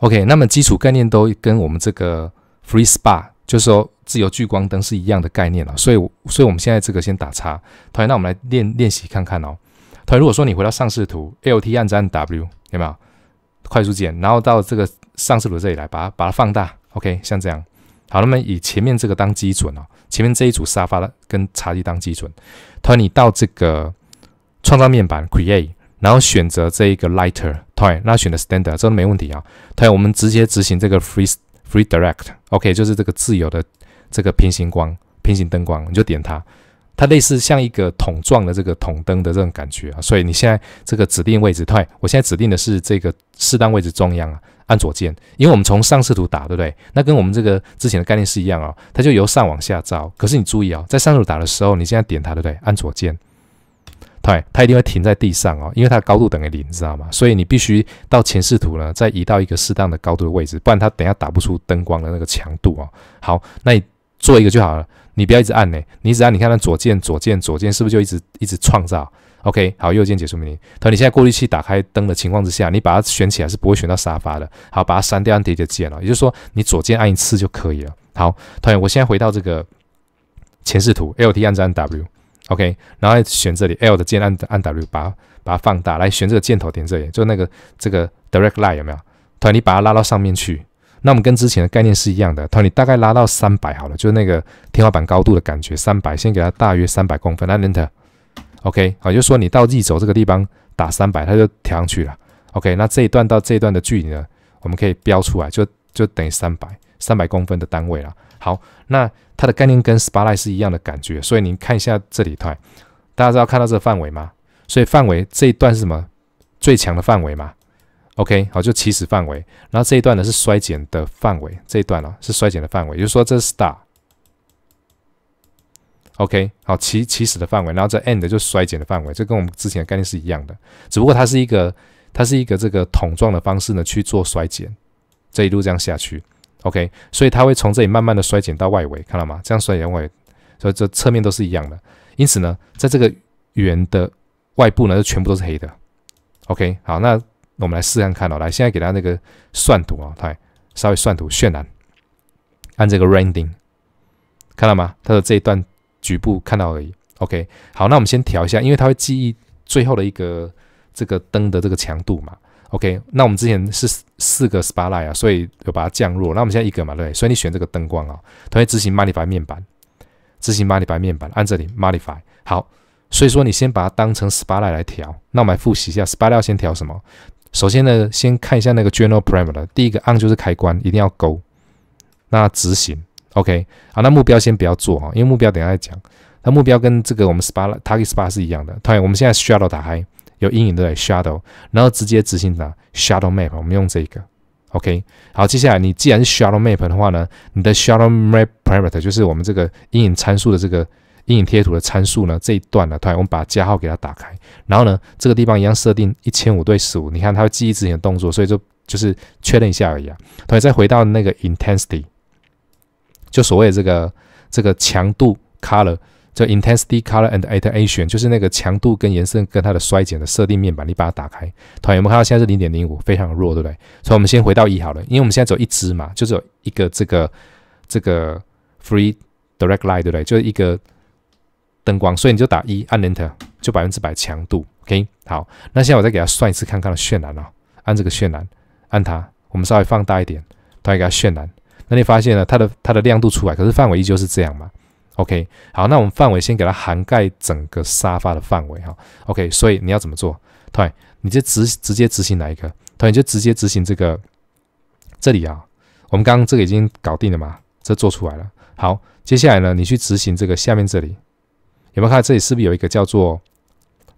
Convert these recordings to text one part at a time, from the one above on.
OK，那么基础概念都跟我们这个 free s p a 就是说自由聚光灯是一样的概念了，所以，所以我们现在这个先打叉。同学，那我们来练练习看看哦。同学，如果说你回到上视图，LT 按着按 W，有没有快速键？然后到这个上视图这里来，把它把它放大。OK，像这样。好，那么以前面这个当基准哦，前面这一组沙发跟茶几当基准。同学，你到这个创造面板 Create。然后选择这一个 lighter，toy，那选择 standard，这都没问题啊。对，我们直接执行这个 free free direct，OK，就是这个自由的这个平行光、平行灯光，你就点它，它类似像一个筒状的这个筒灯的这种感觉啊。所以你现在这个指定位置，对，我现在指定的是这个适当位置中央啊，按左键，因为我们从上视图打，对不对？那跟我们这个之前的概念是一样啊，它就由上往下照。可是你注意啊，在上视图打的时候，你现在点它，对不对？按左键。对，它一定会停在地上哦，因为它高度等于零，你知道吗？所以你必须到前视图呢，再移到一个适当的高度的位置，不然它等下打不出灯光的那个强度哦。好，那你做一个就好了，你不要一直按呢，你只要你看它左键、左键、左键，是不是就一直一直创造？OK，好，右键结束命令。团，你现在过滤器打开灯的情况之下，你把它选起来是不会选到沙发的。好，把它删掉，按叠的键了，也就是说你左键按一次就可以了。好，同学，我现在回到这个前视图，LT 按着按 W。OK，然后选这里 L 的键按按 W 把它把它放大，来选这个箭头点这里，就那个这个 Direct Line 有没有？团你把它拉到上面去，那我们跟之前的概念是一样的。团你大概拉到三百好了，就是那个天花板高度的感觉，三百先给它大约三百公分。来 Enter，OK，好，就说你到 Z 轴这个地方打三百，它就调上去了。OK，那这一段到这一段的距离呢，我们可以标出来，就就等于三百三百公分的单位了。好，那它的概念跟 spotlight 是一样的感觉，所以您看一下这里头，大家知道看到这个范围吗？所以范围这一段是什么？最强的范围吗？OK，好，就起始范围，然后这一段呢是衰减的范围，这一段呢是衰减的范围，也就是说这是 s t a r OK，好起起始的范围，然后这 end 就衰减的范围，这跟我们之前的概念是一样的，只不过它是一个它是一个这个桶状的方式呢去做衰减，这一路这样下去。OK，所以它会从这里慢慢的衰减到外围，看到吗？这样衰减外，围，所以这侧面都是一样的。因此呢，在这个圆的外部呢，就全部都是黑的。OK，好，那我们来试看看哦。来，现在给它那个算图啊，来稍微算图渲染，按这个 Rendering，看到吗？它的这一段局部看到而已。OK，好，那我们先调一下，因为它会记忆最后的一个这个灯的这个强度嘛。OK，那我们之前是四个 s p a t i h t 啊，所以有把它降弱。那我们现在一个嘛，对，所以你选这个灯光啊。同学执行 Modify 面板，执行 Modify 面板，按这里 Modify。好，所以说你先把它当成 s p a t i h t 来调。那我们来复习一下 s p a t i h t 先调什么？首先呢，先看一下那个 General Parameter。第一个 on 就是开关，一定要勾。那执行 OK。好，那目标先不要做啊，因为目标等下再讲。那目标跟这个我们 s p a t i g h target s p a t i 是一样的。同学，我们现在 s h u t t w 打开。有阴影的，shadow，然后直接执行哪？shadow map，我们用这个。OK，好，接下来你既然是 shadow map 的话呢，你的 shadow map parameter 就是我们这个阴影参数的这个阴影贴图的参数呢，这一段呢，同样我们把加号给它打开，然后呢，这个地方一样设定一千五对十五，你看它会记忆之前的动作，所以就就是确认一下而已啊。同样再回到那个 intensity，就所谓这个这个强度 color。就 intensity color and i t e r a t i o n 就是那个强度跟颜色跟它的衰减的设定面板，你把它打开。同学们看到现在是零点零五，非常弱，对不对？所以我们先回到一好了，因为我们现在只有一支嘛，就只有一个这个这个 free direct light，对不对？就是一个灯光，所以你就打一，按 enter，就百分之百强度。OK，好，那现在我再给它算一次看看的渲染哦，按这个渲染，按它，我们稍微放大一点，它学给它渲染。那你发现呢，它的它的亮度出来，可是范围依旧是这样嘛？OK，好，那我们范围先给它涵盖整个沙发的范围哈。OK，所以你要怎么做？突然你就直直接执行哪一个？突然你就直接执行这个这里啊。我们刚刚这个已经搞定了嘛？这做出来了。好，接下来呢，你去执行这个下面这里有没有看？到这里是不是有一个叫做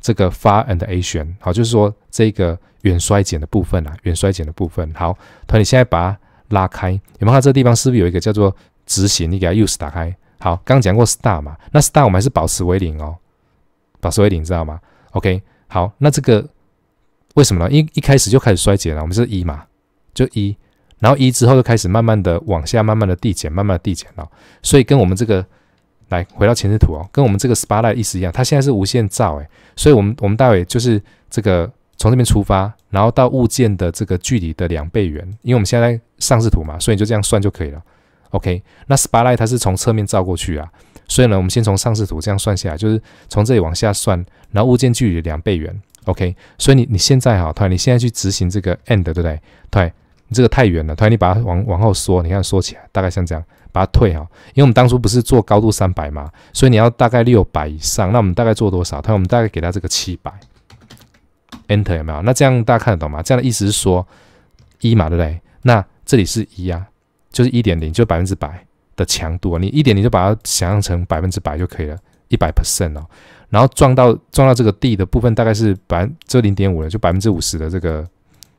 这个 far and a n 好，就是说这个远衰减的部分啊，远衰减的部分。好，突然你现在把它拉开，有没有看这地方是不是有一个叫做执行？你给它 use 打开。好，刚讲过 star 嘛，那 star 我们还是保持为零哦，保持为零，知道吗？OK，好，那这个为什么呢？一一开始就开始衰减了，我们是一嘛，就一，然后一之后就开始慢慢的往下，慢慢的递减，慢慢的递减了，所以跟我们这个来回到前视图哦，跟我们这个 spatial 意思一样，它现在是无限照诶，所以我们我们待会就是这个从这边出发，然后到物件的这个距离的两倍远，因为我们现在上视图嘛，所以就这样算就可以了。OK，那 spyline 它是从侧面照过去啊，所以呢，我们先从上视图这样算下来，就是从这里往下算，然后物件距离两倍远，OK，所以你你现在哈，他你现在去执行这个 end 对不对？对，你这个太远了，他你把它往往后缩，你看缩起来大概像这样，把它退哈，因为我们当初不是做高度三百嘛，所以你要大概六百以上，那我们大概做多少？他我们大概给它这个七百，enter 有没有？那这样大家看得懂吗？这样的意思是说一嘛，对不对？那这里是一啊。就是一点零，就百分之百的强度啊！你一点零就把它想象成百分之百就可以了，一百 percent 哦。然后撞到撞到这个地的部分大概是百，只有零点五了，就百分之五十的这个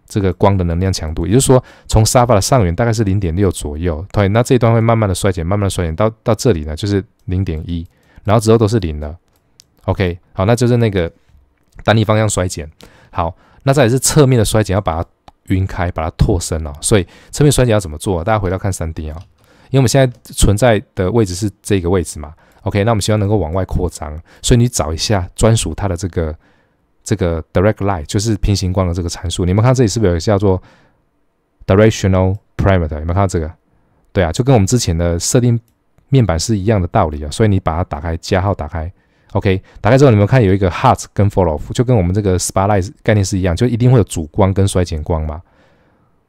这个光的能量强度。也就是说，从沙发的上缘大概是零点六左右，对，那这一段会慢慢的衰减，慢慢的衰减到到这里呢，就是零点一，然后之后都是零了。OK，好，那就是那个单立方向衰减。好，那再是侧面的衰减，要把它。晕开，把它拓深了，所以侧面衰减要怎么做？大家回到看 3D 啊，因为我们现在存在的位置是这个位置嘛。OK，那我们希望能够往外扩张，所以你找一下专属它的这个这个 Direct Light，就是平行光的这个参数。你们看这里是不是有叫做 Directional Parameter？有没有看到这个？对啊，就跟我们之前的设定面板是一样的道理啊。所以你把它打开，加号打开。OK，打开之后你们看有一个 Hart e 跟 f o l l o w 就跟我们这个 Spotlight 概念是一样，就一定会有主光跟衰减光嘛。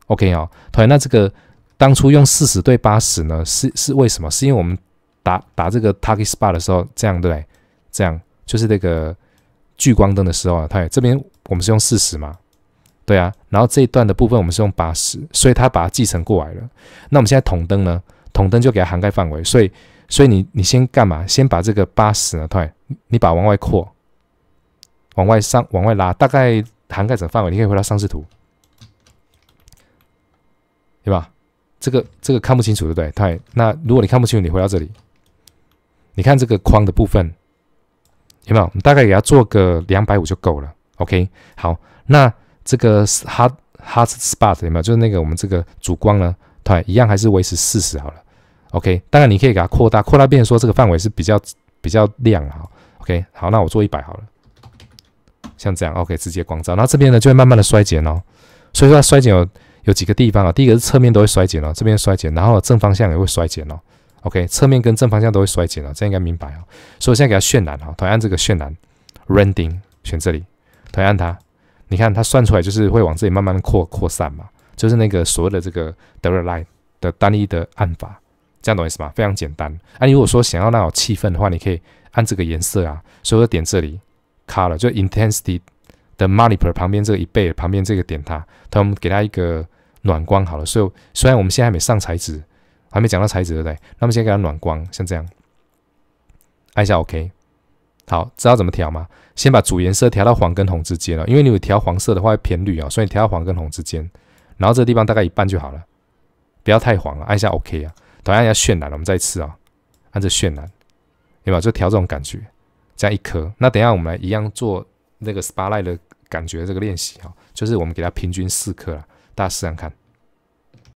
OK 哦，同学，那这个当初用四十对八十呢，是是为什么？是因为我们打打这个 Taki Spot 的时候这样对，这样就是那个聚光灯的时候啊，同学这边我们是用四十嘛，对啊，然后这一段的部分我们是用八十，所以它把它继承过来了。那我们现在筒灯呢，筒灯就给它涵盖范围，所以。所以你你先干嘛？先把这个八十呢，对，你把往外扩，往外上，往外拉，大概涵盖个范围？你可以回到上视图，对吧？这个这个看不清楚，对不对？对，那如果你看不清楚，你回到这里，你看这个框的部分有没有？我们大概给它做个两百五就够了。OK，好，那这个 hot hot spot 有没有？就是那个我们这个主光呢？对，一样还是维持四十好了。OK，当然你可以给它扩大，扩大变说这个范围是比较比较亮啊。OK，好，那我做一百好了，像这样 OK，直接光照，那这边呢就会慢慢的衰减哦。所以说它衰减有有几个地方啊，第一个是侧面都会衰减哦，这边衰减，然后正方向也会衰减哦。OK，侧面跟正方向都会衰减哦，这应该明白哦。所以我现在给它渲染哦，同样这个渲染 r e n d i n g 选这里，同样它，你看它算出来就是会往这里慢慢扩扩散嘛，就是那个所谓的这个德 n e 的单一的按法。这样懂意思吗？非常简单。那你如果说想要那种气氛的话，你可以按这个颜色啊，所以点这里，Color 就 Intensity 的 m o n i p o e r 旁边这一倍旁边这个点它，它我们给它一个暖光好了。所以虽然我们现在还没上材质，还没讲到材质对不对？那么先给它暖光，像这样，按一下 OK。好，知道怎么调吗？先把主颜色调到黄跟红之间了，因为你有调黄色的话会偏绿啊，所以调到黄跟红之间。然后这个地方大概一半就好了，不要太黄了，按一下 OK 啊。同样要渲染了，我们再吃啊，按着渲染，有没有就调这种感觉？加一颗。那等下我们来一样做那个 spiral 的感觉这个练习啊，就是我们给它平均四颗了，大家试看。